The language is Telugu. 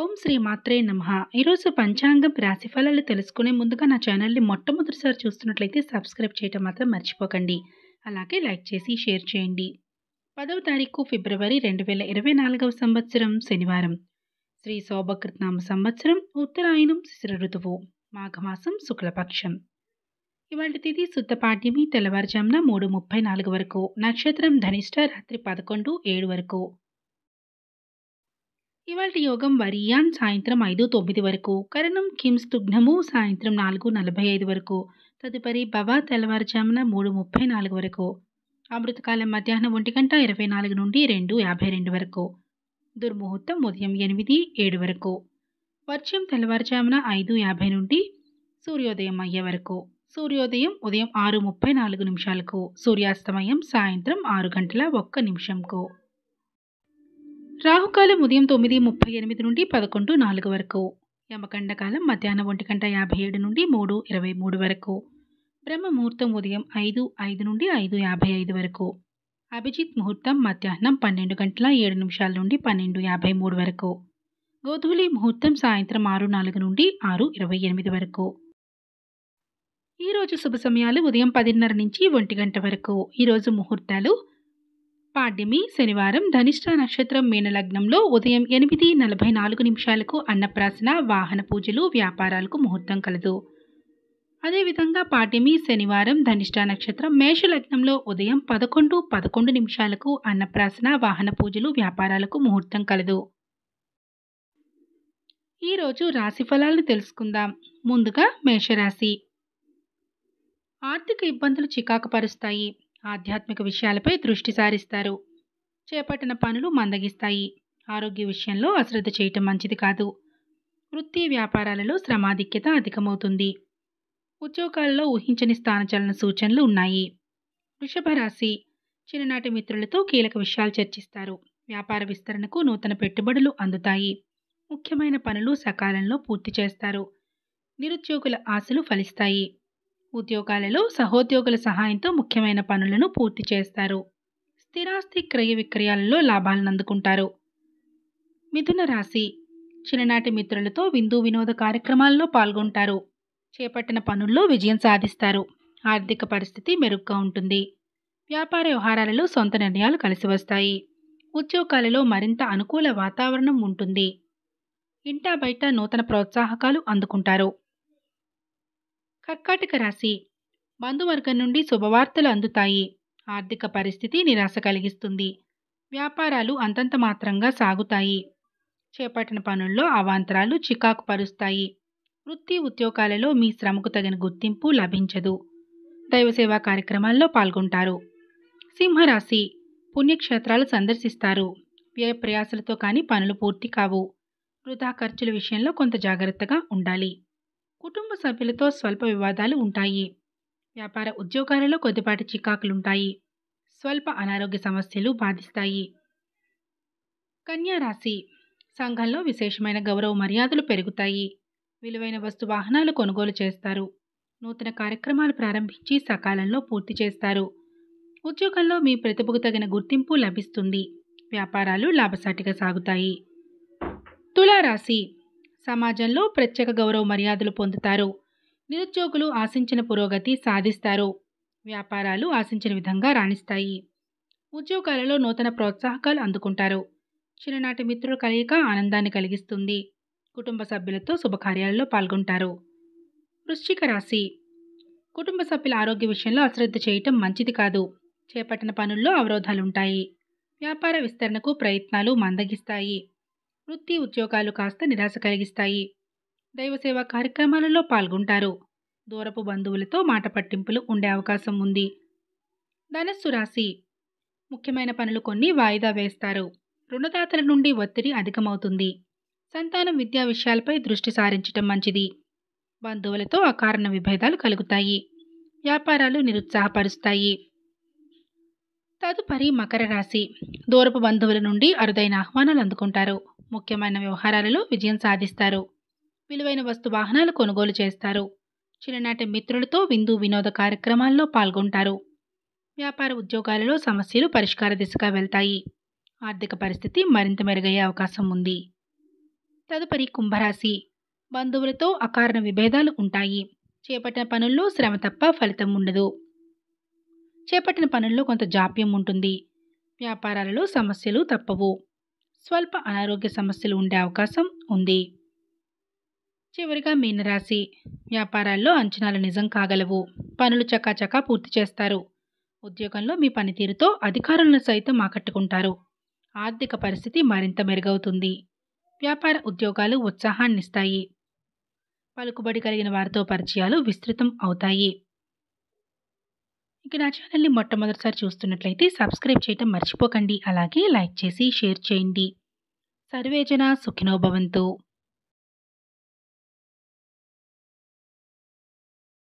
ఓం శ్రీ మాత్రే నమ ఈరోజు పంచాంగం రాశిఫలాలు తెలుసుకునే ముందుగా నా ఛానల్ని మొట్టమొదటిసారి చూస్తున్నట్లయితే సబ్స్క్రైబ్ చేయటం మాత్రం మర్చిపోకండి అలాగే లైక్ చేసి షేర్ చేయండి పదవ తారీఖు ఫిబ్రవరి రెండు వేల ఇరవై నాలుగవ సంవత్సరం శనివారం శ్రీ శోభకృత్నామ సంవత్సరం ఉత్తరాయణం శిశిర ఋతువు మాఘమాసం శుక్లపక్షం ఇవాళ తిథి శుద్ధ పాఠ్యమి తెల్లవారుజామున మూడు ముప్పై నాలుగు వరకు నక్షత్రం ధనిష్ట రాత్రి పదకొండు ఏడు వరకు ఇవాళ యోగం వరియాన్ సాయంత్రం ఐదు తొమ్మిది వరకు కరణం దుగ్నము సాయంత్రం నాలుగు నలభై ఐదు వరకు తదుపరి బవా తెల్లవారుజామున మూడు ముప్పై నాలుగు వరకు అమృతకాలం మధ్యాహ్నం ఒంటి గంట ఇరవై నాలుగు నుండి రెండు యాభై రెండు వరకు దుర్ముహూర్తం ఉదయం ఎనిమిది ఏడు వరకు వర్షం తెల్లవారుజామున ఐదు యాభై నుండి సూర్యోదయం అయ్యే వరకు సూర్యోదయం ఉదయం ఆరు ముప్పై నాలుగు నిమిషాలకు సూర్యాస్తమయం సాయంత్రం ఆరు గంటల ఒక్క నిమిషంకు రాహుకాలం ఉదయం తొమ్మిది ముప్పై ఎనిమిది నుండి పదకొండు నాలుగు వరకు యమకండ కాలం మధ్యాహ్నం ఒంటి గంట యాభై ఏడు నుండి మూడు ఇరవై మూడు వరకు బ్రహ్మ ముహూర్తం ఉదయం ఐదు ఐదు నుండి ఐదు యాభై ఐదు వరకు అభిజిత్ ముహూర్తం మధ్యాహ్నం పన్నెండు గంటల ఏడు నిమిషాల నుండి పన్నెండు యాభై మూడు వరకు గోధులి ముహూర్తం సాయంత్రం ఆరు నాలుగు నుండి ఆరు ఇరవై ఎనిమిది వరకు ఈరోజు శుభ సమయాలు ఉదయం పదిన్నర నుంచి ఒంటి గంట వరకు ఈరోజు ముహూర్తాలు పాడ్యమి శనివారం ధనిష్ట నక్షత్రం మీనలగ్నంలో ఉదయం ఎనిమిది నలభై నాలుగు నిమిషాలకు అన్నప్రాసన వాహన పూజలు వ్యాపారాలకు ముహూర్తం కలదు అదేవిధంగా పాడ్యమి శనివారం ధనిష్ట నక్షత్రం మేషలగ్నంలో ఉదయం పదకొండు పదకొండు నిమిషాలకు అన్నప్రాసన వాహన పూజలు వ్యాపారాలకు ముహూర్తం కలదు ఈరోజు రాశి ఫలాలను తెలుసుకుందాం ముందుగా మేషరాశి ఆర్థిక ఇబ్బందులు చికాకు పరుస్తాయి ఆధ్యాత్మిక విషయాలపై దృష్టి సారిస్తారు చేపట్టిన పనులు మందగిస్తాయి ఆరోగ్య విషయంలో అశ్రద్ధ చేయటం మంచిది కాదు వృత్తి వ్యాపారాలలో శ్రమాధిక్యత అధికమవుతుంది ఉద్యోగాల్లో ఊహించని స్థానచలన సూచనలు ఉన్నాయి వృషభ రాశి చిన్ననాటి మిత్రులతో కీలక విషయాలు చర్చిస్తారు వ్యాపార విస్తరణకు నూతన పెట్టుబడులు అందుతాయి ముఖ్యమైన పనులు సకాలంలో పూర్తి చేస్తారు నిరుద్యోగుల ఆశలు ఫలిస్తాయి ఉద్యోగాలలో సహోద్యోగుల సహాయంతో ముఖ్యమైన పనులను పూర్తి చేస్తారు స్థిరాస్తి క్రయ విక్రయాలలో లాభాలను అందుకుంటారు మిథున రాశి చిన్ననాటి మిత్రులతో విందు వినోద కార్యక్రమాల్లో పాల్గొంటారు చేపట్టిన పనుల్లో విజయం సాధిస్తారు ఆర్థిక పరిస్థితి మెరుగ్గా ఉంటుంది వ్యాపార వ్యవహారాలలో సొంత నిర్ణయాలు కలిసి వస్తాయి ఉద్యోగాలలో మరింత అనుకూల వాతావరణం ఉంటుంది ఇంటా బయట నూతన ప్రోత్సాహకాలు అందుకుంటారు కర్కాటక రాశి బంధువర్గం నుండి శుభవార్తలు అందుతాయి ఆర్థిక పరిస్థితి నిరాశ కలిగిస్తుంది వ్యాపారాలు అంతంత మాత్రంగా సాగుతాయి చేపట్టిన పనుల్లో అవాంతరాలు చికాకు పరుస్తాయి వృత్తి ఉద్యోగాలలో మీ శ్రమకు తగిన గుర్తింపు లభించదు దైవసేవా కార్యక్రమాల్లో పాల్గొంటారు సింహరాశి పుణ్యక్షేత్రాలు సందర్శిస్తారు వ్యయ ప్రయాసలతో కానీ పనులు పూర్తి కావు వృధా ఖర్చుల విషయంలో కొంత జాగ్రత్తగా ఉండాలి కుటుంబ సభ్యులతో స్వల్ప వివాదాలు ఉంటాయి వ్యాపార ఉద్యోగాలలో కొద్దిపాటి చికాకులుంటాయి స్వల్ప అనారోగ్య సమస్యలు బాధిస్తాయి కన్యారాశి సంఘంలో విశేషమైన గౌరవ మర్యాదలు పెరుగుతాయి విలువైన వస్తు వాహనాలు కొనుగోలు చేస్తారు నూతన కార్యక్రమాలు ప్రారంభించి సకాలంలో పూర్తి చేస్తారు ఉద్యోగంలో మీ ప్రతిభకు తగిన గుర్తింపు లభిస్తుంది వ్యాపారాలు లాభసాటిగా సాగుతాయి తులారాశి సమాజంలో ప్రత్యేక గౌరవ మర్యాదలు పొందుతారు నిరుద్యోగులు ఆశించిన పురోగతి సాధిస్తారు వ్యాపారాలు ఆశించిన విధంగా రాణిస్తాయి ఉద్యోగాలలో నూతన ప్రోత్సాహకాలు అందుకుంటారు చిన్ననాటి మిత్రుల కలయిక ఆనందాన్ని కలిగిస్తుంది కుటుంబ సభ్యులతో శుభకార్యాలలో పాల్గొంటారు వృశ్చిక రాశి కుటుంబ సభ్యుల ఆరోగ్య విషయంలో అశ్రద్ధ చేయటం మంచిది కాదు చేపట్టిన పనుల్లో అవరోధాలుంటాయి వ్యాపార విస్తరణకు ప్రయత్నాలు మందగిస్తాయి వృత్తి ఉద్యోగాలు కాస్త నిరాశ కలిగిస్తాయి దైవసేవ కార్యక్రమాలలో పాల్గొంటారు దూరపు బంధువులతో మాట పట్టింపులు ఉండే అవకాశం ఉంది ధనస్సు రాశి ముఖ్యమైన పనులు కొన్ని వాయిదా వేస్తారు రుణదాతల నుండి ఒత్తిడి అధికమవుతుంది సంతానం విద్యా విషయాలపై దృష్టి సారించటం మంచిది బంధువులతో అకారణ విభేదాలు కలుగుతాయి వ్యాపారాలు నిరుత్సాహపరుస్తాయి తదుపరి మకర రాశి దూరపు బంధువుల నుండి అరుదైన ఆహ్వానాలు అందుకుంటారు ముఖ్యమైన వ్యవహారాలలో విజయం సాధిస్తారు విలువైన వస్తు వాహనాలు కొనుగోలు చేస్తారు చిన్ననాటి మిత్రులతో విందు వినోద కార్యక్రమాల్లో పాల్గొంటారు వ్యాపార ఉద్యోగాలలో సమస్యలు పరిష్కార దిశగా వెళ్తాయి ఆర్థిక పరిస్థితి మరింత మెరుగయ్యే అవకాశం ఉంది తదుపరి కుంభరాశి బంధువులతో అకారణ విభేదాలు ఉంటాయి చేపట్టిన పనుల్లో శ్రమ తప్ప ఫలితం ఉండదు చేపట్టిన పనుల్లో కొంత జాప్యం ఉంటుంది వ్యాపారాలలో సమస్యలు తప్పవు స్వల్ప అనారోగ్య సమస్యలు ఉండే అవకాశం ఉంది చివరిగా మీనరాశి వ్యాపారాల్లో అంచనాలు నిజం కాగలవు పనులు చకాచకా పూర్తి చేస్తారు ఉద్యోగంలో మీ పనితీరుతో అధికారులను సైతం ఆకట్టుకుంటారు ఆర్థిక పరిస్థితి మరింత మెరుగవుతుంది వ్యాపార ఉద్యోగాలు ఉత్సాహాన్నిస్తాయి పలుకుబడి కలిగిన వారితో పరిచయాలు విస్తృతం అవుతాయి ఇక నా ఛానల్ని మొట్టమొదటిసారి చూస్తున్నట్లయితే సబ్స్క్రైబ్ చేయటం మర్చిపోకండి అలాగే లైక్ చేసి షేర్ చేయండి సర్వేజన సుఖినోభవంతో